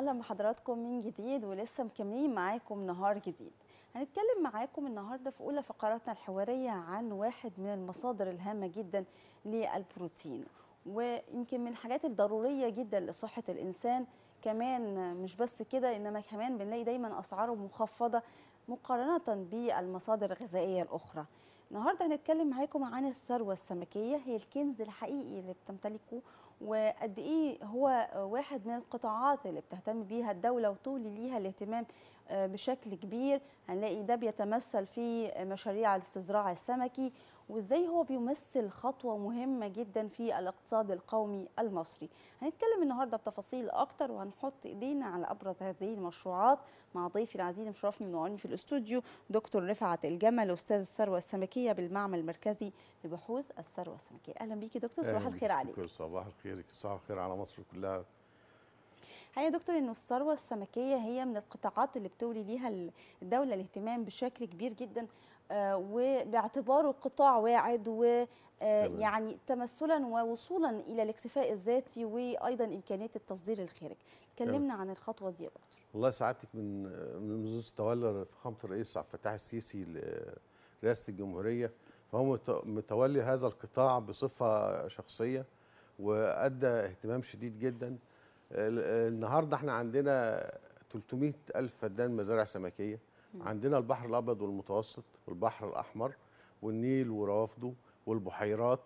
اهلا بحضراتكم من جديد ولسه مكملين معاكم نهار جديد هنتكلم معاكم النهارده في اولى فقراتنا الحواريه عن واحد من المصادر الهامه جدا للبروتين ويمكن من الحاجات الضروريه جدا لصحه الانسان كمان مش بس كده انما كمان بنلاقي دايما اسعاره مخفضه مقارنه بالمصادر الغذائيه الاخرى النهارده هنتكلم معاكم عن الثروه السمكيه هي الكنز الحقيقي اللي بتمتلكه وقد ايه هو واحد من القطاعات اللي بتهتم بيها الدوله وتولي ليها الاهتمام آه، بشكل كبير هنلاقي ده بيتمثل في مشاريع الاستزراع السمكي وازاي هو بيمثل خطوه مهمه جدا في الاقتصاد القومي المصري هنتكلم النهارده بتفاصيل اكتر وهنحط ايدينا على ابرز هذه المشروعات مع ضيفي العزيز مشرفني منورني في الاستوديو دكتور رفعت الجمل استاذ الثروه السمكيه بالمعمل المركزي لبحوث الثروه السمكيه اهلا بيكي دكتور صباح الخير عليك صباح الخير صباح الخير على مصر كلها هي يا دكتور انه الثروه السمكيه هي من القطاعات اللي بتولي ليها الدوله الاهتمام بشكل كبير جدا وباعتباره قطاع واعد ويعني آه، تمثلا ووصولا الى الاكتفاء الذاتي وايضا امكانيه التصدير للخارج كلمنا عن الخطوه دي يا دكتور. والله سعادتك من منذ تولى فخامه الرئيس عبد الفتاح السيسي لرئاسه الجمهوريه فهو متولي هذا القطاع بصفه شخصيه وادى اهتمام شديد جدا. النهارده احنا عندنا 300 الف فدان مزارع سمكيه عندنا البحر الابيض والمتوسط والبحر الاحمر والنيل وروافده والبحيرات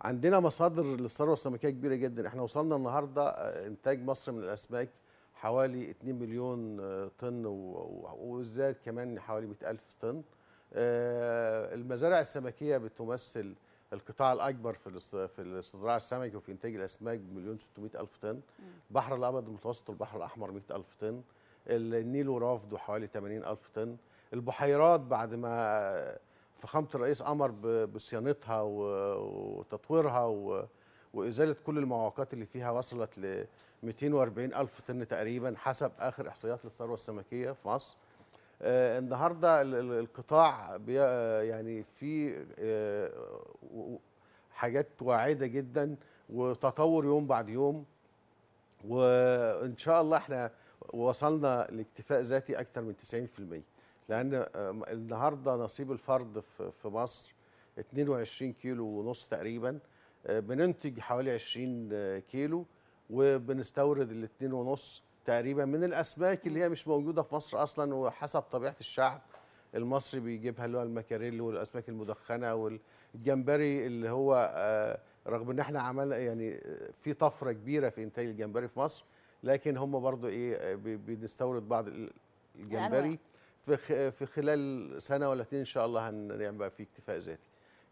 عندنا مصادر للثروه السمكيه كبيره جدا احنا وصلنا النهارده آه، انتاج مصر من الاسماك حوالي 2 مليون آه، طن وزاد كمان حوالي 100000 طن آه، المزارع السمكيه بتمثل القطاع الاكبر في في الاستزراع السمكي وفي انتاج الاسماك بمليون 600 الف طن البحر الابيض المتوسط والبحر الاحمر 100 الف طن النيل ورافضه حوالي 80 ألف طن البحيرات بعد ما فخامة الرئيس أمر بصيانتها وتطويرها وإزالة كل المعوقات اللي فيها وصلت ل 240 ألف طن تقريبا حسب آخر إحصائيات للثروة السمكية في مصر آه، النهارده القطاع آه، يعني في آه، حاجات واعده جدا وتطور يوم بعد يوم وان شاء الله احنا وصلنا لاكتفاء ذاتي اكثر من 90% لان آه، النهارده نصيب الفرد في مصر 22 كيلو ونص تقريبا آه، بننتج حوالي 20 آه، كيلو وبنستورد ال ونص تقريبا من الاسماك اللي هي مش موجوده في مصر اصلا وحسب طبيعه الشعب المصري بيجيبها اللي هو المكاريل والاسماك المدخنه والجمبري اللي هو رغم ان احنا عملنا يعني في طفره كبيره في انتاج الجمبري في مصر لكن هم برضو ايه بنستورد بعض الجمبري في في خلال سنه ولا اتنين ان شاء الله هنبقى في اكتفاء ذاتي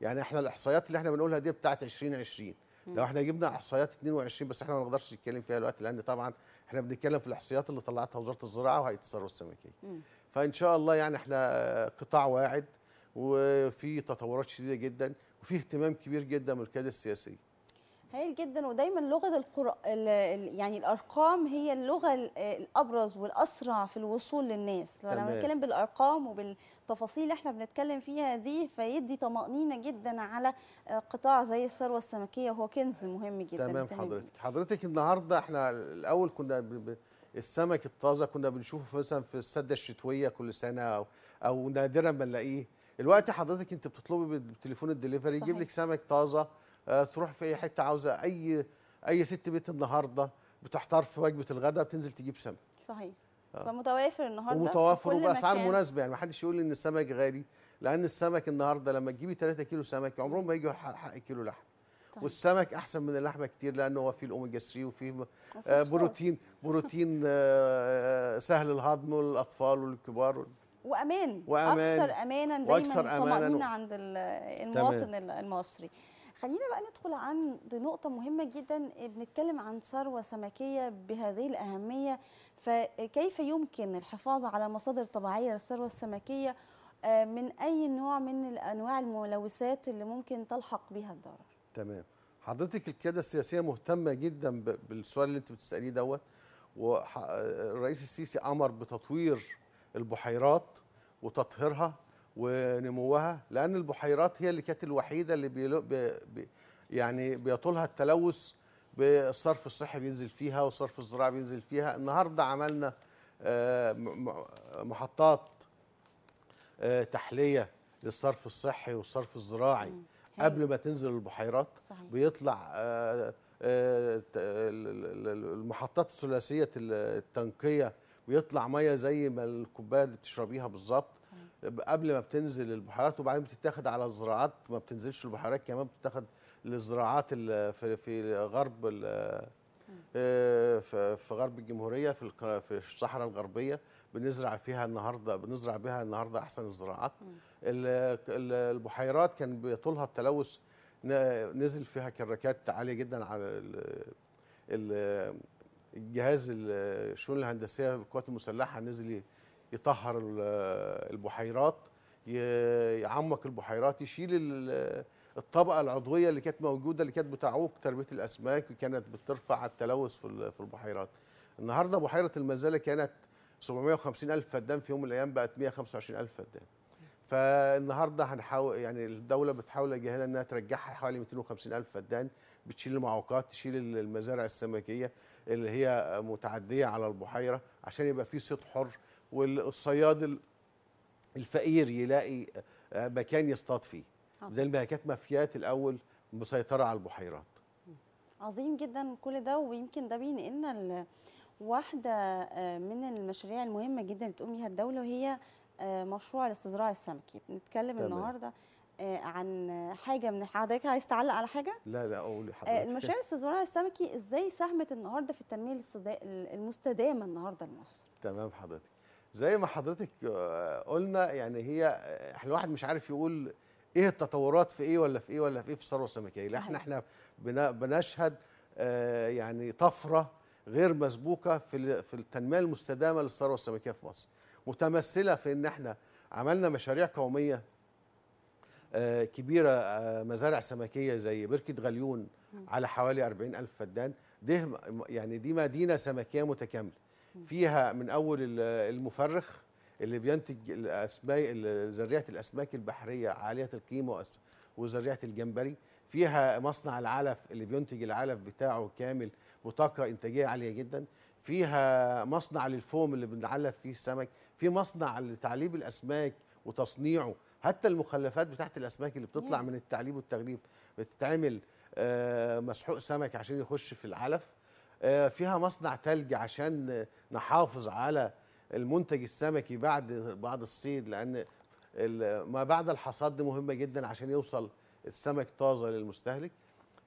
يعني احنا الاحصائيات اللي احنا بنقولها دي بتاعه 2020 لو احنا جبنا احصائيات 22 بس احنا ما نقدرش نتكلم فيها دلوقتي لان طبعا احنا بنتكلم في الاحصائيات اللي طلعتها وزاره الزراعه وهيئه الثروه السمكيه فان شاء الله يعني احنا قطاع واعد وفي تطورات شديده جدا وفي اهتمام كبير جدا من القياده السياسيه هايل جدا ودايما لغه القر... يعني الارقام هي اللغه الابرز والاسرع في الوصول للناس لما بنتكلم بالارقام وبالتفاصيل اللي احنا بنتكلم فيها دي فيدي طمانينه جدا على آه، قطاع زي الثروه السمكيه وهو كنز مهم جدا تمام حضرتك حضرتك النهارده احنا الاول كنا ب... السمك الطازه كنا بنشوفه مثلا في السده الشتويه كل سنه او, أو نادرا ما نلاقيه الوقت حضرتك انت بتطلبي بالتليفون الدليفري يجيب لك سمك طازه آه، تروح في اي حته عاوزه اي اي ست بيت النهارده بتحتار في وجبه الغداء بتنزل تجيب سمك صحيح آه. فمتوافر النهارده ومتوافر وباسعار مناسبه يعني ما حدش يقول ان السمك غالي لان السمك النهارده لما تجيبي 3 كيلو سمك عمرهم ما يجوا حق, كيلو لحم طيب. والسمك احسن من اللحمه كتير لانه هو فيه الاوميجا 3 وفيه آه، بروتين بروتين آه، سهل الهضم للاطفال والكبار وال... وامان, وأمان. اكثر امانا دايما طمانينه و... عند المواطن تمام. المصري خلينا بقى ندخل عن نقطة مهمة جدا إيه، بنتكلم عن ثروة سمكية بهذه الأهمية فكيف يمكن الحفاظ على مصادر طبيعية للثروة السمكية آه، من أي نوع من أنواع الملوثات اللي ممكن تلحق بها الضرر تمام حضرتك القيادة السياسية مهتمة جدا بالسؤال اللي أنت بتسأليه دوت والرئيس آه، السيسي أمر بتطوير البحيرات وتطهيرها ونموها لان البحيرات هي اللي كانت الوحيده اللي بي يعني بيطولها التلوث بالصرف الصحي بينزل فيها والصرف الزراعي بينزل فيها النهارده عملنا آه، محطات آه، تحليه للصرف الصحي والصرف الزراعي قبل ما تنزل البحيرات صحيح. بيطلع آه، المحطات الثلاثيه التنقيه بيطلع ميه زي ما الكوبايه اللي بتشربيها بالظبط قبل ما بتنزل البحيرات وبعدين بتتاخد على الزراعات ما بتنزلش البحيرات كمان بتتاخد للزراعات في في غرب آه، في غرب الجمهوريه في في الصحراء الغربيه بنزرع فيها النهارده بنزرع بها النهارده احسن الزراعات البحيرات كان بيطولها التلوث نزل فيها كراكات عاليه جدا على الجهاز الشؤون الهندسيه القوات المسلحه نزل يطهر البحيرات يعمق البحيرات يشيل الطبقه العضويه اللي كانت موجوده اللي كانت بتعوق تربيه الاسماك وكانت بترفع التلوث في البحيرات النهارده بحيره المزاله كانت 750 الف فدان في يوم من الايام بقت 125 الف فدان فالنهارده هنحاول يعني الدوله بتحاول جهلا انها ترجعها حوالي 250 الف فدان بتشيل المعوقات تشيل المزارع السمكيه اللي هي متعديه على البحيره عشان يبقى في صيد حر والصياد الفقير يلاقي آه، مكان يصطاد فيه آه. زي ما كانت مافيات الاول مسيطره على البحيرات عظيم جدا كل ده ويمكن ده بينقلنا واحده آه، من المشاريع المهمه جدا اللي بتقوم بيها الدوله وهي مشروع الاستزراع السمكي بنتكلم تمام. النهارده عن حاجه من حضرتك عايز تعلق على حاجه لا لا اقول حضرتك المشاريع الاستزراع السمكي ازاي ساهمت النهارده في التنميه المستدامه النهارده لمصر تمام حضرتك زي ما حضرتك آه، قلنا يعني هي آه، احنا الواحد مش عارف يقول ايه التطورات في ايه ولا في ايه ولا في ايه في الثروه السمكيه احنا احنا بنشهد آه، يعني طفره غير مسبوقه في في التنميه المستدامه للثروه السمكيه في مصر متمثله في ان احنا عملنا مشاريع قوميه كبيره مزارع سمكيه زي بركه غليون على حوالي 40 الف فدان ده يعني دي مدينه سمكيه متكامله فيها من اول المفرخ اللي بينتج الاسماك زريعه الاسماك البحريه عاليه القيمه وزريعه الجمبري فيها مصنع العلف اللي بينتج العلف بتاعه كامل بطاقه انتاجيه عاليه جدا فيها مصنع للفوم اللي بنعلف فيه السمك في مصنع لتعليب الاسماك وتصنيعه حتى المخلفات بتاعت الاسماك اللي بتطلع من التعليب والتغليف بتتعمل آه، مسحوق سمك عشان يخش في العلف آه، فيها مصنع تلج عشان نحافظ على المنتج السمكي بعد بعد الصيد لان ما بعد الحصاد دي مهمه جدا عشان يوصل السمك طازه للمستهلك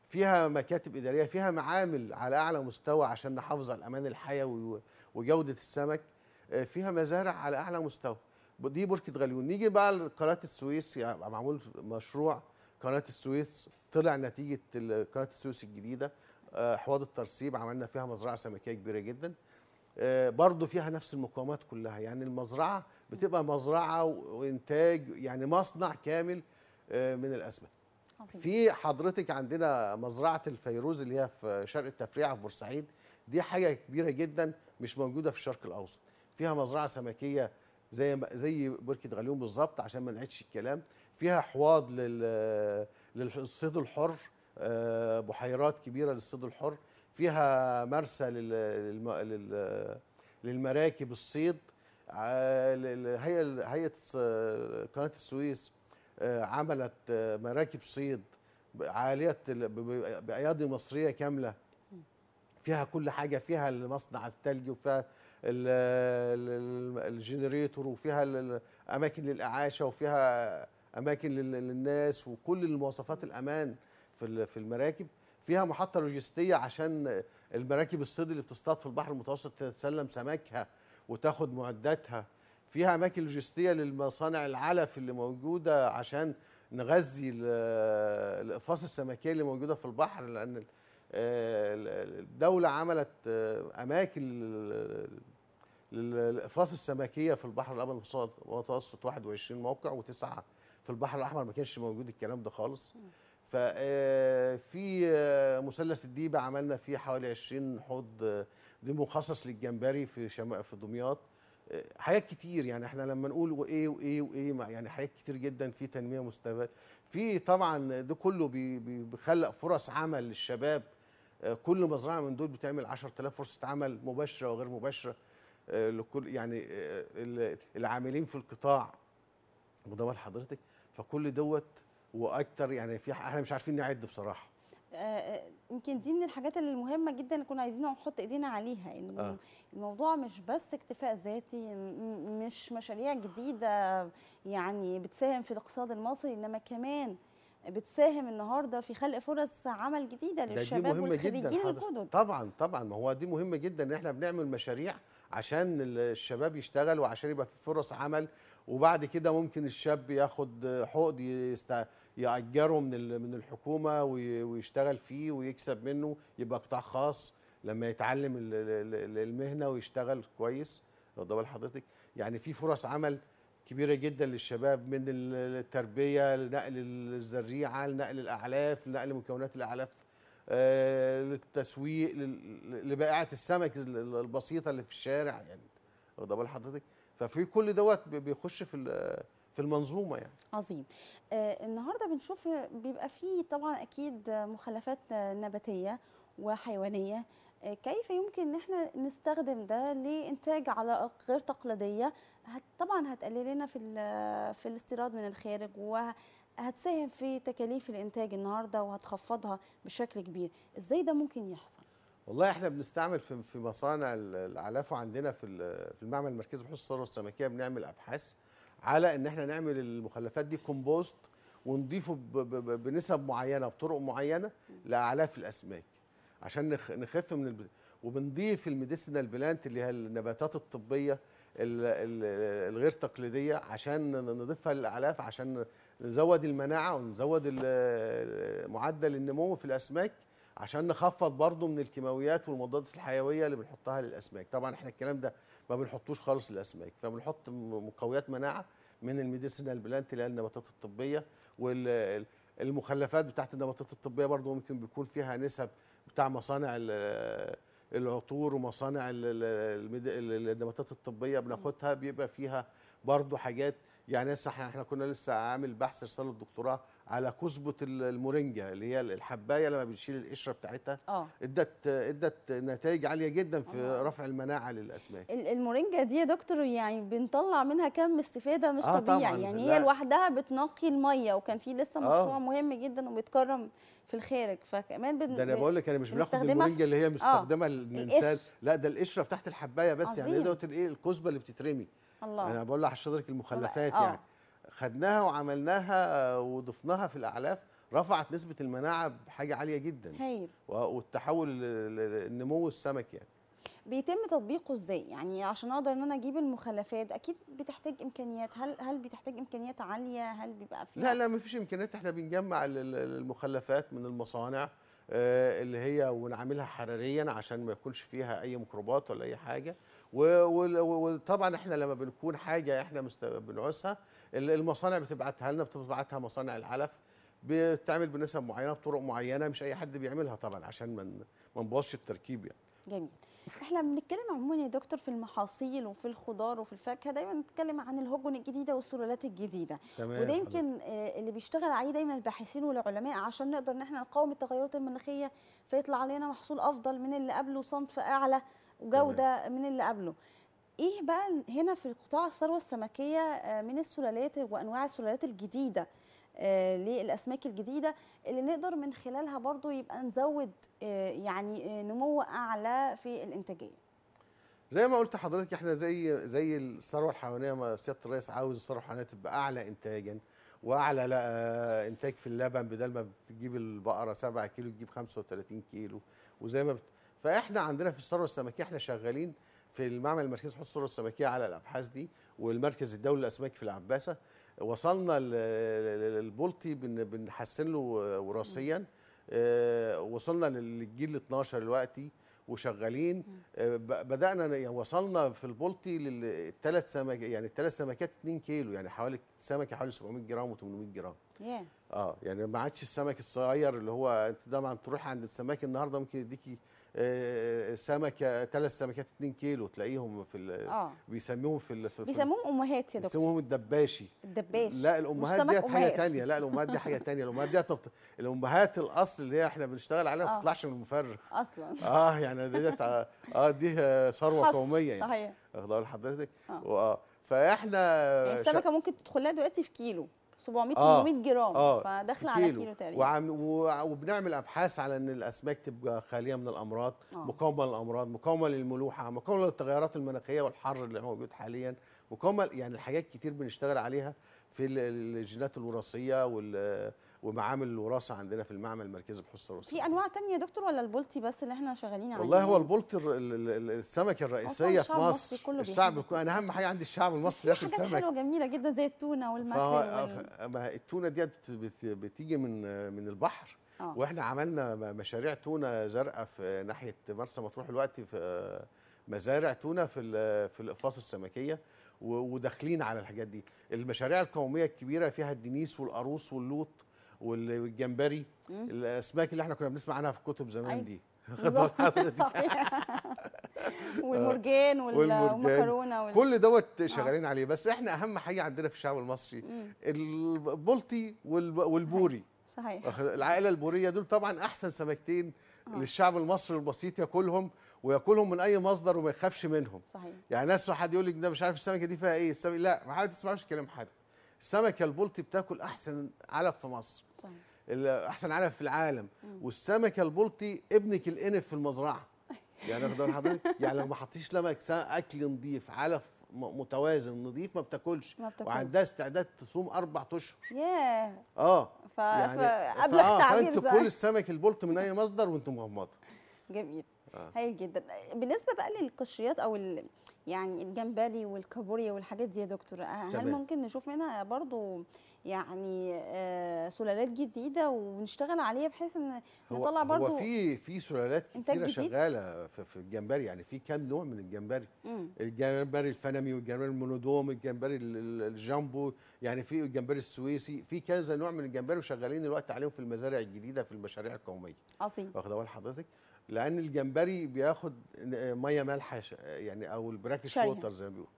فيها مكاتب اداريه فيها معامل على اعلى مستوى عشان نحافظ على الامان الحيوي وجوده السمك آه، فيها مزارع على اعلى مستوى دي بركه غليون نيجي بقى لقناه السويس يعني معمول مشروع قناه السويس طلع نتيجه قناه السويس الجديده آه، حوض الترسيب عملنا فيها مزرعه سمكيه كبيره جدا آه، برضه فيها نفس المقاومات كلها يعني المزرعه بتبقى مزرعه وانتاج يعني مصنع كامل آه، من الاسماك في حضرتك عندنا مزرعه الفيروز اللي هي في شرق التفريعه في بورسعيد دي حاجه كبيره جدا مش موجوده في الشرق الاوسط فيها مزرعه سمكيه زي زي بركه غليون بالظبط عشان ما نعيدش الكلام فيها حواض للصيد الحر آه، بحيرات كبيره للصيد الحر فيها مرسى للمراكب الصيد هيئه هيئه قناه السويس آه، عملت آه، مراكب صيد عاليه بايادي مصريه كامله فيها كل حاجه فيها المصنع الثلج وفيها الجنريتور وفيها اماكن للاعاشه وفيها اماكن للناس وكل المواصفات الامان في في المراكب فيها محطه لوجستيه عشان المراكب الصيد اللي بتصطاد في البحر المتوسط تتسلم سمكها وتاخد معداتها فيها اماكن لوجستيه للمصانع العلف اللي موجوده عشان نغذي الاقفاص السمكيه اللي موجوده في البحر لان الدوله عملت اماكن للاقفاص السمكيه في البحر الابيض المتوسط 21 موقع وتسعه في البحر الاحمر ما كانش موجود الكلام ده خالص ففي آه، آه، مثلث الديبه عملنا فيه حوالي 20 حوض آه، دي مخصص للجمبري في شم... في دمياط حاجات كتير يعني احنا لما نقول وايه وايه وايه يعني حاجات كتير جدا في تنميه مستدامه في طبعا ده كله بي... بيخلق فرص عمل للشباب كل مزرعه من دول بتعمل 10000 فرصه عمل مباشره وغير مباشره لكل يعني العاملين في القطاع بضمان حضرتك فكل دوت واكتر يعني في احنا مش عارفين نعد بصراحه آه، آه، يمكن دي من الحاجات المهمه جدا اللي كنا عايزين نحط ايدينا عليها ان آه. الموضوع مش بس اكتفاء ذاتي مش مشاريع جديده يعني بتساهم في الاقتصاد المصري انما كمان بتساهم النهارده في خلق فرص عمل جديده للشباب والخريجين الجدد طبعا طبعا ما هو دي مهمه جدا ان احنا بنعمل مشاريع عشان الشباب يشتغل وعشان يبقى في فرص عمل وبعد كده ممكن الشاب ياخد حقد يست... يأجره من من الحكومه ويشتغل فيه ويكسب منه يبقى قطاع خاص لما يتعلم المهنه ويشتغل كويس واخد بال حضرتك يعني في فرص عمل كبيره جدا للشباب من التربيه لنقل الزريعه لنقل الاعلاف لنقل مكونات الاعلاف آه، للتسويق لبائعه السمك البسيطه اللي في الشارع يعني واخده بال حضرتك ففي كل دوت بيخش في في المنظومه يعني عظيم آه النهارده بنشوف بيبقى فيه طبعا اكيد مخلفات نباتيه وحيوانيه آه، كيف يمكن ان احنا نستخدم ده لانتاج علائق غير تقليديه طبعا هتقلل لنا في في الاستيراد من الخارج هتساهم في تكاليف الانتاج النهارده وهتخفضها بشكل كبير ازاي ده ممكن يحصل والله احنا بنستعمل في في مصانع العلاف عندنا في في المعمل المركزي بحوث الثروه السمكيه بنعمل ابحاث على ان احنا نعمل المخلفات دي كومبوست ونضيفه بنسب معينه بطرق معينه لاعلاف الاسماك عشان نخف من الب... وبنضيف الميديسينال بلانت اللي هي النباتات الطبيه الغير تقليديه عشان نضيفها للاعلاف عشان نزود المناعه ونزود معدل النمو في الاسماك عشان نخفض برضه من الكيماويات والمضادات الحيويه اللي بنحطها للاسماك طبعا احنا الكلام ده ما بنحطوش خالص للاسماك فبنحط مقويات مناعه من الميديسينال بلانت اللي هي النباتات الطبيه والمخلفات بتاعت النباتات الطبيه برضه ممكن بيكون فيها نسب بتاع مصانع العطور ومصانع النباتات الطبيه بناخدها بيبقى فيها برضو حاجات يعني لسه احنا كنا لسه عامل بحث رساله الدكتوراه على كزبه المورينجا اللي هي الحبايه لما بنشيل القشره بتاعتها اه ادت ادت نتائج عاليه جدا في أوه. رفع المناعه للاسماك المورينجا دي يا دكتور يعني بنطلع منها كم استفاده مش آه طبيعي طبعاً. يعني لا. هي لوحدها بتنقي الميه وكان في لسه آه. مشروع آه. مهم جدا وبيتكرم في الخارج فكمان بن... ده انا بقول لك انا مش بناخد المورينجا اللي هي آه. مستخدمه آه. للانسان لا ده القشره بتاعت الحبايه بس يعني عظيم. يعني دوت الايه الكزبه اللي بتترمي الله يعني انا بقول لحضرتك المخلفات آه. يعني خدناها وعملناها وضفناها في الاعلاف رفعت نسبه المناعه بحاجه عاليه جدا هايل والتحول النمو السمك يعني بيتم تطبيقه ازاي يعني عشان اقدر ان انا اجيب المخلفات اكيد بتحتاج امكانيات هل هل بتحتاج امكانيات عاليه هل بيبقى فيها لا لا ما فيش امكانيات احنا بنجمع المخلفات من المصانع آه، اللي هي ونعملها حراريا عشان ما يكونش فيها اي ميكروبات ولا اي حاجه وطبعا احنا لما بنكون حاجه احنا بنعوزها المصانع بتبعتها لنا بتبعتها مصانع العلف بتعمل بنسب معينه بطرق معينه مش اي حد بيعملها طبعا عشان ما ما نبوظش التركيب يعني جميل احنا بنتكلم عموما يا دكتور في المحاصيل وفي الخضار وفي الفاكهه دايما بنتكلم عن الهجن الجديده والسلالات الجديده تمام وده يمكن اللي بيشتغل عليه دايما الباحثين والعلماء عشان نقدر ان احنا نقاوم التغيرات المناخيه فيطلع علينا محصول افضل من اللي قبله صنف اعلى وجوده من اللي قبله ايه بقى هنا في قطاع الثروه السمكيه آه، من السلالات وانواع السلالات الجديده آه، للاسماك الجديده اللي نقدر من خلالها برضو يبقى نزود آه، يعني نمو اعلى في الانتاجيه زي ما قلت حضرتك احنا زي زي الثروه الحيوانيه ما سياده الرئيس عاوز الثروه الحيوانيه تبقى اعلى انتاجا واعلى انتاج في اللبن بدل ما بتجيب البقره 7 كيلو تجيب 35 كيلو وزي ما فاحنا عندنا في الثروه السمكيه احنا شغالين في المعمل المركزي لبحوث الثروه السمكيه على الابحاث دي والمركز الدولي للاسماك في العباسه وصلنا للبلطي بنحسن له وراثيا آه، وصلنا للجيل 12 دلوقتي وشغالين آه، بدانا يعني وصلنا في البلطي للثلاث سمك يعني الثلاث سمكات 2 كيلو يعني حوالي سمكه حوالي 700 جرام و800 جرام yeah. اه يعني ما عادش السمك الصغير اللي هو انت طبعا تروح عند السمك النهارده ممكن يديكي سمكه ثلاث سمكات 2 كيلو تلاقيهم في آه. بيسموهم في, بيسموهم امهات يا دكتور بيسموهم الدباشي الدباشي لا الامهات دي حاجه ثانيه لا الامهات دي حاجه ثانيه الامهات دي طب... الامهات الاصل اللي هي احنا بنشتغل عليها ما آه. بتطلعش من المفرغ اصلا اه يعني دي اه دي ثروه قوميه يعني صحيح اخضر لحضرتك اه فاحنا يعني السمكه شا... ممكن تدخلها دلوقتي في كيلو 700 آه 800 جرام آه فداخل على كيلو تقريبا وعم وبنعمل ابحاث على ان الاسماك تبقى خاليه من الامراض آه مقاومه للامراض مقاومه للملوحه مقاومه للتغيرات المناخيه والحر اللي موجود حاليا مقاومه يعني الحاجات كتير بنشتغل عليها في الجينات الوراثيه ومعامل الوراثه عندنا في المعمل المركزي بحوث الوراثه في انواع تانية يا دكتور ولا البلطي بس اللي احنا شغالين عليه والله هو البلطي السمكه الرئيسيه في مصر كله الشعب كله انا اهم حاجه عندي الشعب المصري ياكل سمك حاجات حلوه جميله جدا زي التونه والماكريل وال... آه، التونه ديت بتيجي من من البحر أوه. واحنا عملنا مشاريع تونه زرقاء في ناحيه مرسى مطروح دلوقتي في مزارع تونه في في الاقفاص السمكيه وداخلين على الحاجات دي المشاريع القوميه الكبيره فيها الدنيس والقاروص واللوط والجمبري الاسماك اللي احنا كنا بنسمع عنها في الكتب زمان أيوة. دي والمرجان والمكرونه وال... كل دوت آه. شغالين عليه بس احنا اهم حاجه عندنا في الشعب المصري البلطي والبوري صحيح العائله البوريه دول طبعا احسن سمكتين آه. للشعب المصري البسيط ياكلهم وياكلهم من اي مصدر وما يخافش منهم صحيح يعني ناس حد يقول لك ده مش عارف السمكه دي فيها ايه السمكة لا ما حد تسمعش كلام حد السمكه البلطي بتاكل احسن علف في مصر صحيح احسن علف في العالم مم. والسمكه البلطي ابنك الانف في المزرعه يعني اقدر حضرتك يعني لو ما حطيتيش لمك اكل نظيف علف متوازن نظيف ما بتاكلش ما بتاكلش وعندها استعداد تصوم اربع اشهر ياه اه ف... يعني فقبل آه، التعبير فانت كل السمك البلط من اي مصدر وانت مغمضه جميل آه. هايل جدا بالنسبه بقى للقشريات او ال... يعني الجمبري والكابوريا والحاجات دي يا دكتور آه، هل تمام. ممكن نشوف منها برضو يعني آه سلالات جديده ونشتغل عليها بحيث ان نطلع برضو هو في في سلالات كتيره شغاله في, في الجمبري يعني في كام نوع من الجمبري مم. الجمبري الفنمي والجمبري المونودوم الجمبري الجامبو يعني في الجمبري السويسي في كذا نوع من الجمبري وشغالين الوقت عليهم في المزارع الجديده في المشاريع القوميه عظيم واخده بال حضرتك لان الجمبري بياخد ميه مالحه يعني او البراكش ووتر زي ما بيقولوا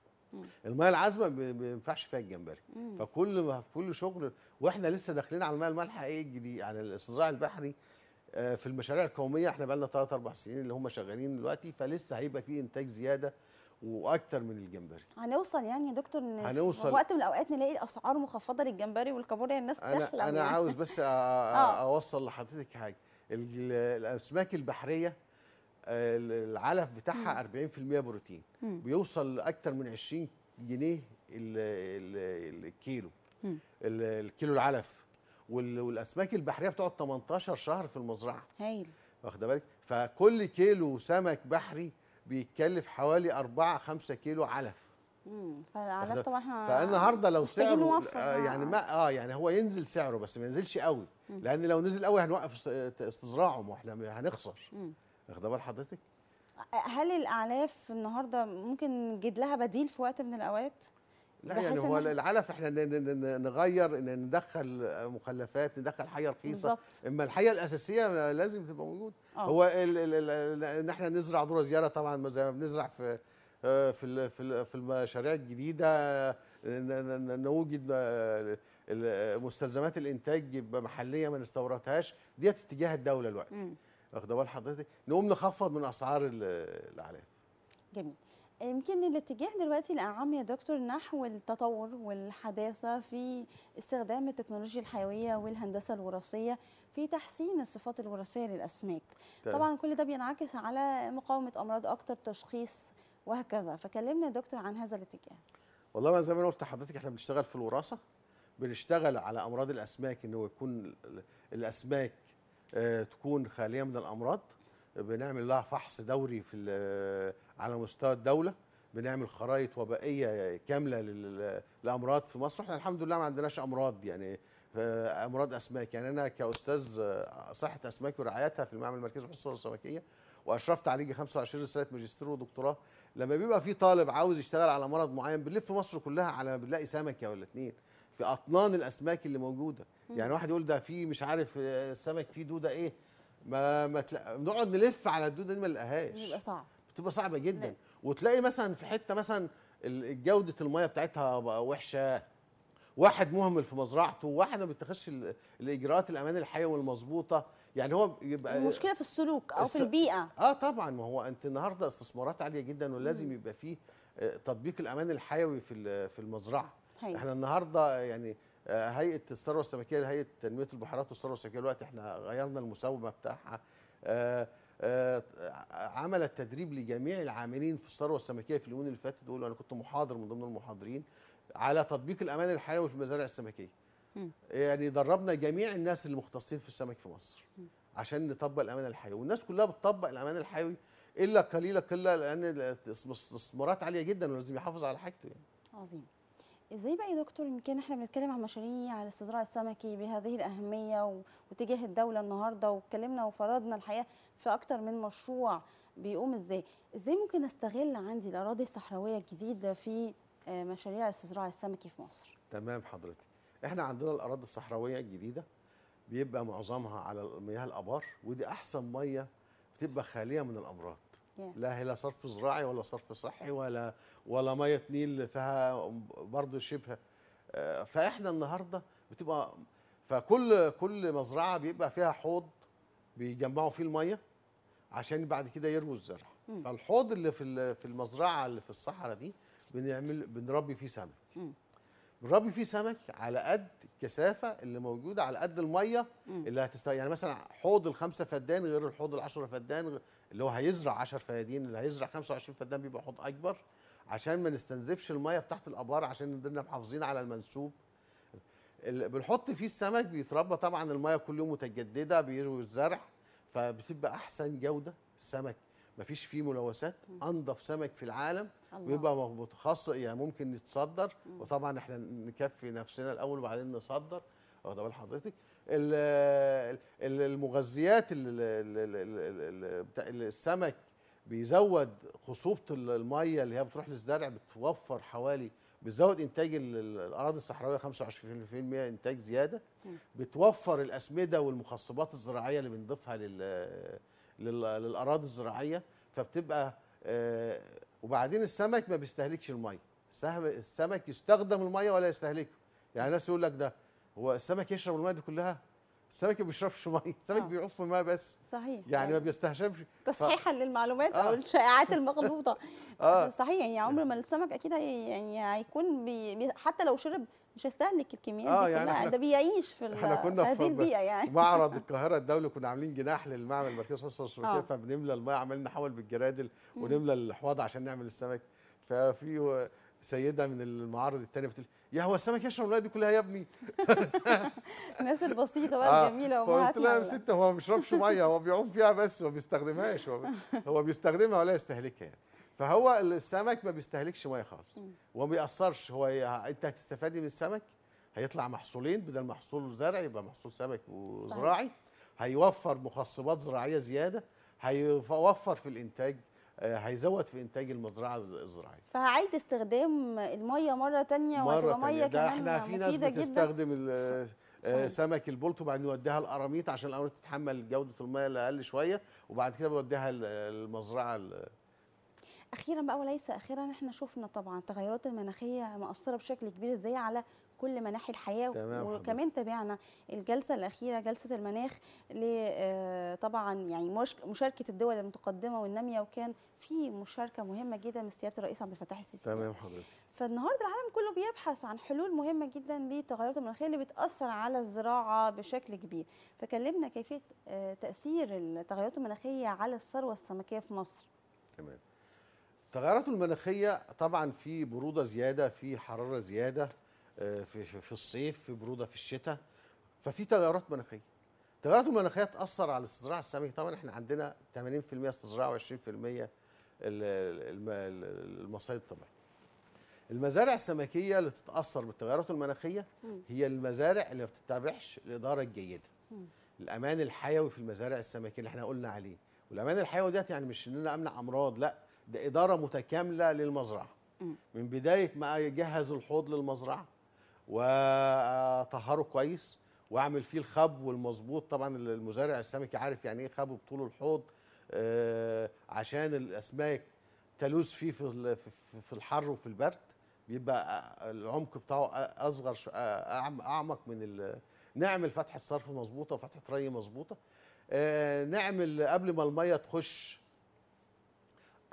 الميه العذبه ما ينفعش فيها الجمبري مم. فكل ما في كل شغل واحنا لسه داخلين على الميه المالحه ايه الجديد على يعني الاستزراع البحري آه، في المشاريع القوميه احنا بقى لنا 3 4 سنين اللي هم شغالين دلوقتي فلسه هيبقى في انتاج زياده واكتر من الجمبري هنوصل يعني يا دكتور ان هنوصل وقت من الاوقات نلاقي اسعار مخفضه للجمبري والكابوريا الناس أنا انا يعني. عاوز بس آه. أوصل لحضرتك حاجه الاسماك البحريه العلف بتاعها مم. 40% بروتين مم. بيوصل لاكثر من 20 جنيه الكيلو الـ الكيلو العلف والاسماك البحريه بتقعد 18 شهر في المزرعه هايل واخده بالك فكل كيلو سمك بحري بيتكلف حوالي 4 5 كيلو علف امم طبعا احنا فالنهارده لو سعره آه، يعني ما اه يعني هو ينزل سعره بس ما ينزلش قوي مم. لان لو نزل قوي هنوقف استزراعه واحنا هنخسر واخده بال حضرتك؟ هل الاعلاف النهارده ممكن نجد لها بديل في وقت من الاوقات؟ لا يعني هو العلف احنا نغير ندخل مخلفات ندخل حيه رخيصه اما الحيه الاساسيه لازم تبقى موجوده آه. هو ان احنا نزرع ذره زياره طبعا زي ما بنزرع في آه، في في المشاريع الجديده نوجد آه، مستلزمات الانتاج يبقى محليه ما نستوردهاش ديت اتجاه الدوله دلوقتي واخده بال حضرتك نقوم نخفض من اسعار الاعلاف جميل يمكن الاتجاه دلوقتي الأعم يا دكتور نحو التطور والحداثة في استخدام التكنولوجيا الحيوية والهندسة الوراثية في تحسين الصفات الوراثية للأسماك طيب. طبعا كل ده بينعكس على مقاومة أمراض أكتر تشخيص وهكذا فكلمنا دكتور عن هذا الاتجاه والله ما زي ما قلت لحضرتك احنا بنشتغل في الوراثه بنشتغل على امراض الاسماك هو يكون الاسماك آه، تكون خاليه من الامراض بنعمل لها فحص دوري في على مستوى الدوله بنعمل خرايط وبائيه كامله للامراض في مصر احنا الحمد لله ما عندناش امراض يعني آه، امراض اسماك يعني انا كاستاذ آه، صحه اسماك ورعايتها في المعمل المركزي للحصول السمكيه واشرفت عليه 25 رساله ماجستير ودكتوراه لما بيبقى في طالب عاوز يشتغل على مرض معين بنلف مصر كلها على ما بنلاقي سمكه ولا اثنين في اطنان الاسماك اللي موجوده مم. يعني واحد يقول ده في مش عارف السمك آه، فيه دوده ايه ما ما تلا... نقعد نلف على الدوده دي ما نلاقيهاش بيبقى صعب بتبقى صعبه جدا لا. وتلاقي مثلا في حته مثلا جوده الميه بتاعتها بقى وحشه واحد مهمل في مزرعته واحد ما بيتخذش الاجراءات الامان الحيوي المظبوطه يعني هو بيبقى المشكله في السلوك او الس... في البيئه اه طبعا ما هو انت النهارده استثمارات عاليه جدا ولازم يبقى فيه آه، تطبيق الامان الحيوي في في المزرعه هي. احنا النهارده يعني آه، هيئه الثروه السمكيه هيئه تنميه البحارات والثروه السمكيه دلوقتي احنا غيرنا المساومه بتاعها آه آه، آه، عملت تدريب لجميع العاملين في الثروه السمكيه في اليومين اللي فاتت دول وانا كنت محاضر من ضمن المحاضرين على تطبيق الامان الحيوي في المزارع السمكيه. م. يعني دربنا جميع الناس المختصين في السمك في مصر م. عشان نطبق الامان الحيوي، والناس كلها بتطبق الامان الحيوي الا قليله قله لان الاستثمارات عاليه جدا ولازم يحافظ على حاجته يعني. عظيم. ازاي بقى يا دكتور يمكن احنا بنتكلم عن مشاريع الاستزراع السمكي بهذه الاهميه واتجاه الدوله النهارده واتكلمنا وفرضنا الحقيقه في اكتر من مشروع بيقوم ازاي ازاي ممكن استغل عندي الاراضي الصحراويه الجديده في آه، مشاريع الاستزراع السمكي في مصر تمام حضرتك احنا عندنا الاراضي الصحراويه الجديده بيبقى معظمها على مياه الابار ودي احسن ميه بتبقى خاليه من الامراض لا هي لا صرف زراعي ولا صرف صحي ولا ولا ميه نيل فيها برضه شبه آه، فاحنا النهارده بتبقى فكل كل مزرعه بيبقى فيها حوض بيجمعوا فيه الميه عشان بعد كده يرموا الزرع فالحوض اللي في في المزرعه اللي في الصحراء دي بنعمل بنربي فيه سمك بنربي فيه سمك على قد الكثافه اللي موجوده على قد الميه اللي هتست يعني مثلا حوض الخمسه فدان غير الحوض ال10 فدان اللي هو هيزرع 10 فدان اللي هيزرع 25 فدان بيبقى حوض اكبر عشان ما نستنزفش الميه بتاعت الابار عشان نضلنا محافظين على المنسوب بنحط فيه السمك بيتربى طبعا الميه كل يوم متجدده بيروي الزرع فبتبقى احسن جوده السمك مفيش فيه ملوثات انضف سمك في العالم الله. ويبقى متخصص يعني ممكن يتصدر وطبعا احنا نكفي نفسنا الاول وبعدين نصدر واخد بال حضرتك المغذيات السمك بيزود خصوبه الميه اللي هي بتروح للزرع بتوفر حوالي بتزود انتاج الاراضي الصحراويه 25% انتاج زياده بتوفر الاسمده والمخصبات الزراعيه اللي بنضيفها لل للاراضي الزراعيه فبتبقى آه، وبعدين السمك ما بيستهلكش الميه السمك يستخدم الميه ولا يستهلكه يعني الناس يقول لك ده هو السمك يشرب الميه دي كلها السمك ما بيشربش ميه السمك آه. بيعوم في الميه بس صحيح يعني ما أيوة. بيستهشمش تصحيحا ف... للمعلومات آه. او الشائعات المغلوطه آه. صحيح يعني عمر يعني. ما السمك اكيد يعني هيكون بي... حتى لو شرب مش هيستهلك الكميات آه دي يعني كلها ده بيعيش في, احنا كنا في هذه البيئه يعني معرض القاهره الدولي كنا عاملين جناح للمعمل المركزي للصلاه السلوكيه آه. فبنملى الميه عمال حول بالجرادل ونملى الحواض عشان نعمل السمك ففي سيده من المعارض الثانيه بتقول يا هو السمك يشرب الميه دي كلها يا ابني الناس البسيطه بقى آه، الجميله آه قلت لها يا ست هو ما بيشربش ميه هو بيعوم فيها بس ما بيستخدمهاش هو بيستخدمها ولا يستهلكها يعني فهو السمك ما بيستهلكش ميه خالص وما بيأثرش هو انت هتستفادي من السمك هيطلع محصولين بدل محصول زرعي يبقى محصول سمك وزراعي صحيح. هيوفر مخصبات زراعيه زياده هيوفر في الانتاج آه، هيزود في انتاج المزرعه الزراعيه فهعيد استخدام الميه مره ثانيه وهتبقى ميه كمان احنا في ناس بتستخدم آه، سمك البولت وبعدين نوديها القراميط عشان القراميط تتحمل جوده الميه الاقل شويه وبعد كده بوديها المزرعه اخيرا بقى وليس اخيرا احنا شفنا طبعا التغيرات المناخيه مأثره بشكل كبير ازاي على كل مناحي الحياه تمام وكمان تابعنا الجلسه الاخيره جلسه المناخ آه، طبعا يعني مشاركه الدول المتقدمه والناميه وكان في مشاركه مهمه جدا من سياده الرئيس عبد الفتاح السيسي تمام حضرتك فالنهارده العالم كله بيبحث عن حلول مهمه جدا للتغيرات المناخيه اللي بتاثر على الزراعه بشكل كبير فكلمنا كيفيه آه، تاثير التغيرات المناخيه على الثروه السمكيه في مصر تمام التغيرات المناخيه طبعا في بروده زياده في حراره زياده آه، في في الصيف في بروده في الشتاء ففي تغيرات مناخيه التغيرات المناخيه تاثر على الزراعه السمكي طبعا احنا عندنا 80% استزراع و20% المصايد الطبيعيه المزارع السمكيه اللي تتاثر بالتغيرات المناخيه هي المزارع اللي ما بتتبعش الاداره الجيده الامان الحيوي في المزارع السمكيه اللي احنا قلنا عليه والامان الحيوي ديت يعني مش ان انا امنع امراض لا ده اداره متكامله للمزرعه من بدايه ما يجهز الحوض للمزرعه واطهره كويس واعمل فيه الخبو المظبوط طبعا المزارع السمكي عارف يعني ايه خبو بطول الحوض آه، عشان الاسماك تلوز فيه في في الحر وفي البرد بيبقى العمق بتاعه اصغر اعمق من نعمل فتحه صرف مظبوطه وفتحه ري مظبوطه آه، نعمل قبل ما الميه تخش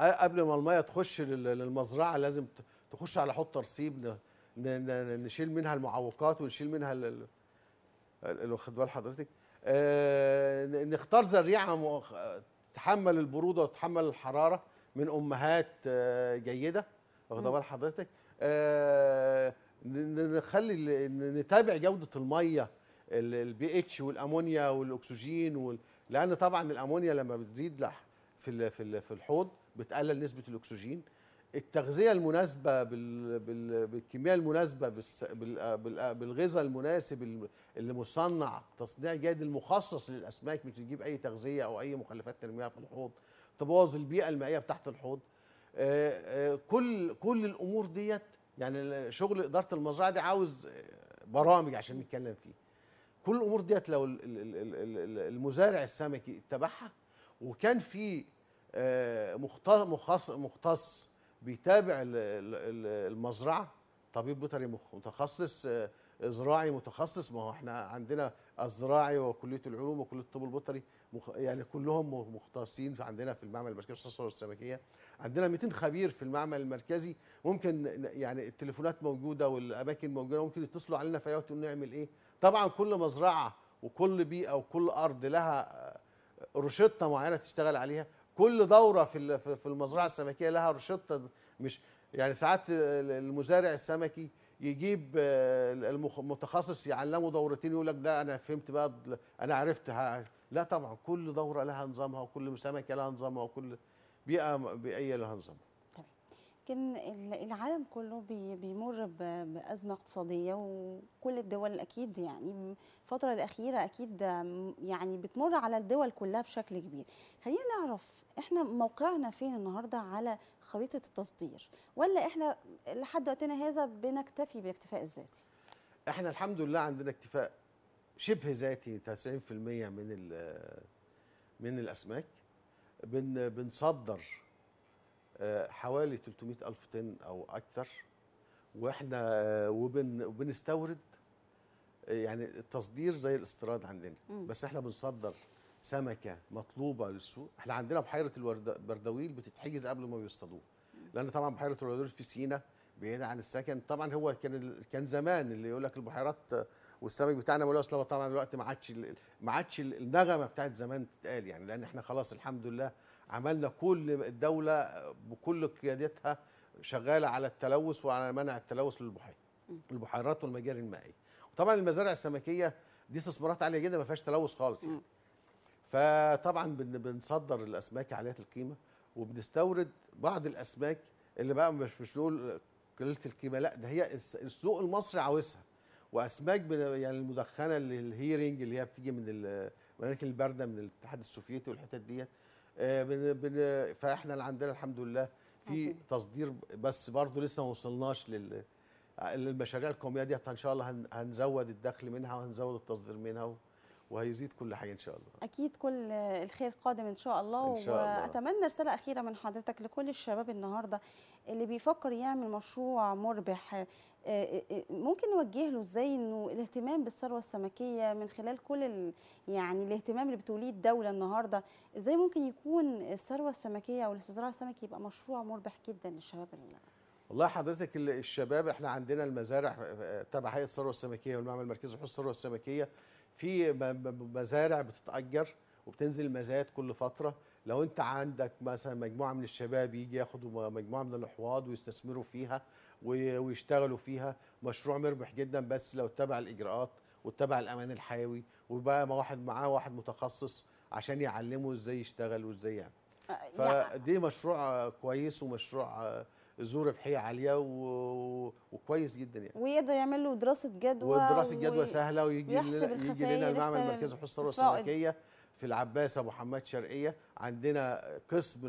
قبل ما الميه تخش للمزرعه لازم تخش على حوض ترسيب نشيل منها المعوقات ونشيل منها اللي واخد بال حضرتك آه، نختار ذريعه تحمل البروده وتتحمل الحراره من امهات آه، جيده واخد بال حضرتك آه، نخلي نتابع جوده الميه البي اتش والامونيا والاكسجين وال... لان طبعا الامونيا لما بتزيد في في الحوض بتقلل نسبه الاكسجين التغذيه المناسبه بالكميه المناسبه بالغذاء المناسب اللي مصنع تصنيع جيد المخصص للاسماك مش تجيب اي تغذيه او اي مخلفات ترميها في الحوض تبوظ البيئه المائيه بتاعت الحوض آه، آه، كل كل الامور ديت يعني شغل اداره المزرعه دي عاوز آه، برامج عشان نتكلم فيه كل الامور ديت لو المزارع السمكي اتبعها وكان في مختص مختص بيتابع المزرعه طبيب بيطري متخصص آه، زراعي متخصص ما هو احنا عندنا الزراعي وكليه العلوم وكليه الطب البيطري يعني كلهم مختصين عندنا في المعمل المركزي الصور والسمكيه عندنا 200 خبير في المعمل المركزي ممكن يعني التليفونات موجوده والاماكن موجوده ممكن يتصلوا علينا في اي وقت نعمل ايه طبعا كل مزرعه وكل بيئه وكل ارض لها آه، روشته معينه تشتغل عليها كل دوره في في المزرعه السمكيه لها روشته مش يعني ساعات المزارع السمكي يجيب آه، المتخصص يعلمه دورتين يقول لك ده انا فهمت بقى انا عرفتها لا طبعا كل دوره لها نظامها وكل سمكه لها نظامها وكل بيئه بيئيه لها نظامها لكن العالم كله بيمر بأزمة اقتصادية وكل الدول أكيد يعني الفترة الأخيرة أكيد يعني بتمر على الدول كلها بشكل كبير خلينا نعرف إحنا موقعنا فين النهاردة على خريطة التصدير ولا إحنا لحد وقتنا هذا بنكتفي بالاكتفاء الذاتي إحنا الحمد لله عندنا اكتفاء شبه ذاتي 90% من من الأسماك بن بنصدر حوالي 300 ألف طن أو أكثر واحنا آه، وبنستورد آه، يعني التصدير زي الاستيراد عندنا بس احنا بنصدر سمكه مطلوبه للسوق احنا عندنا بحيره البردويل بتتحجز قبل ما بيصطادوها لان طبعا بحيره البردويل في سينا بعيده عن السكن طبعا هو كان كان زمان اللي يقول لك البحيرات آه، والسمك بتاعنا ملوش طبعا دلوقتي ما عادش ما عادش النغمه بتاعت زمان تتقال يعني لان احنا خلاص الحمد لله عملنا كل الدولة بكل قيادتها شغالة على التلوث وعلى منع التلوث للبحيرات البحيرات والمجاري المائية وطبعا المزارع السمكية دي استثمارات عالية جدا ما فيهاش تلوث خالص يعني فطبعا بنصدر الأسماك عالية القيمة وبنستورد بعض الأسماك اللي بقى مش مش نقول قلة القيمة لا ده هي السوق المصري عاوزها واسماك يعني المدخنه اللي الهيرنج اللي هي بتيجي من الاماكن البارده من الاتحاد السوفيتي والحتت ديت آه، بن بن فاحنا اللي عندنا الحمد لله في تصدير بس برضه لسه ما وصلناش لل المشاريع القوميه دي طيب ان شاء الله هنزود الدخل منها وهنزود التصدير منها وهيزيد كل حاجه ان شاء الله اكيد كل الخير قادم ان شاء الله إن شاء الله. واتمنى رساله اخيره من حضرتك لكل الشباب النهارده اللي بيفكر يعمل مشروع مربح آه، آه، آه، ممكن نوجه له ازاي انه الاهتمام بالثروه السمكيه من خلال كل ال... يعني الاهتمام اللي بتوليه الدوله النهارده ازاي ممكن يكون الثروه السمكيه او الاستزراع السمكي يبقى مشروع مربح جدا للشباب اللي والله حضرتك الشباب احنا عندنا المزارع تبع هيئه الثروه السمكيه والمعمل المركزي لحقوق الثروه السمكيه في مزارع بتتاجر وبتنزل المزايات كل فتره لو انت عندك مثلا مجموعه من الشباب يجي ياخدوا مجموعه من الاحواض ويستثمروا فيها ويشتغلوا فيها مشروع مربح جدا بس لو اتبع الاجراءات واتبع الامان الحيوي وبقى واحد معاه واحد متخصص عشان يعلمه ازاي يشتغل وازاي يعمل أه، يعني. فدي مشروع كويس ومشروع ذو ربحيه عاليه و... وكويس جدا يعني ويقدر يعمل له دراسه جدوى ودراسه جدوى و... سهله ويجي لنا يجي لنا المعمل المركزي لحوش الثروه السمكيه في العباس ابو حماد شرقيه عندنا قسم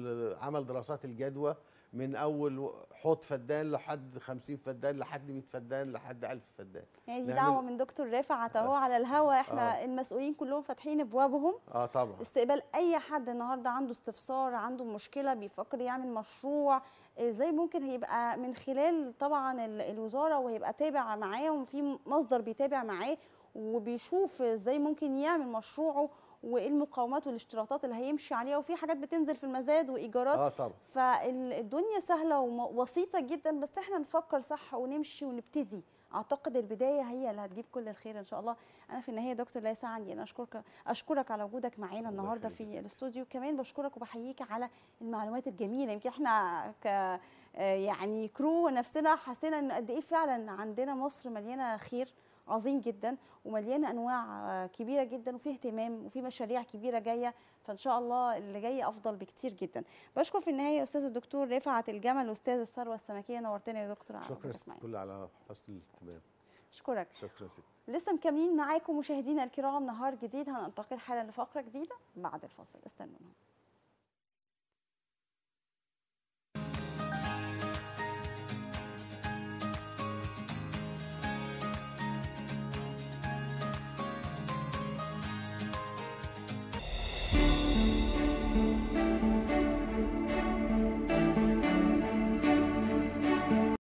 عمل دراسات الجدوى من اول حوض فدان لحد 50 فدان لحد 100 فدان لحد 1000 فدان يعني دي دعوه من دكتور رفعت اهو آه. على الهواء احنا آه. المسؤولين كلهم فاتحين ابوابهم اه طبعا استقبال اي حد النهارده عنده استفسار عنده مشكله بيفكر يعمل مشروع ازاي آه، ممكن هيبقى من خلال طبعا الوزاره وهيبقى تابع معاهم في مصدر بيتابع معاه وبيشوف ازاي ممكن يعمل مشروعه وايه المقاومات والاشتراطات اللي هيمشي عليها وفي حاجات بتنزل في المزاد وايجارات اه طبعا فالدنيا سهله وبسيطه جدا بس احنا نفكر صح ونمشي ونبتدي اعتقد البدايه هي اللي هتجيب كل الخير ان شاء الله انا في النهايه دكتور ليس عندي انا اشكرك اشكرك على وجودك معانا النهارده في الاستوديو كمان بشكرك وبحييك على المعلومات الجميله يمكن احنا ك آه، يعني كرو نفسنا حسينا ان قد ايه فعلا عندنا مصر مليانه خير عظيم جدا ومليان انواع كبيره جدا وفي اهتمام وفي مشاريع كبيره جايه فان شاء الله اللي جاي افضل بكتير جدا بشكر في النهايه استاذ الدكتور رفعت الجمل استاذ الثروه السمكيه نورتنا يا دكتور شكرا كل على حسن الاهتمام اشكرك شكرا ست لسه مكملين معاكم مشاهدينا الكرام نهار جديد هننتقل حالا لفقره جديده بعد الفاصل استنونا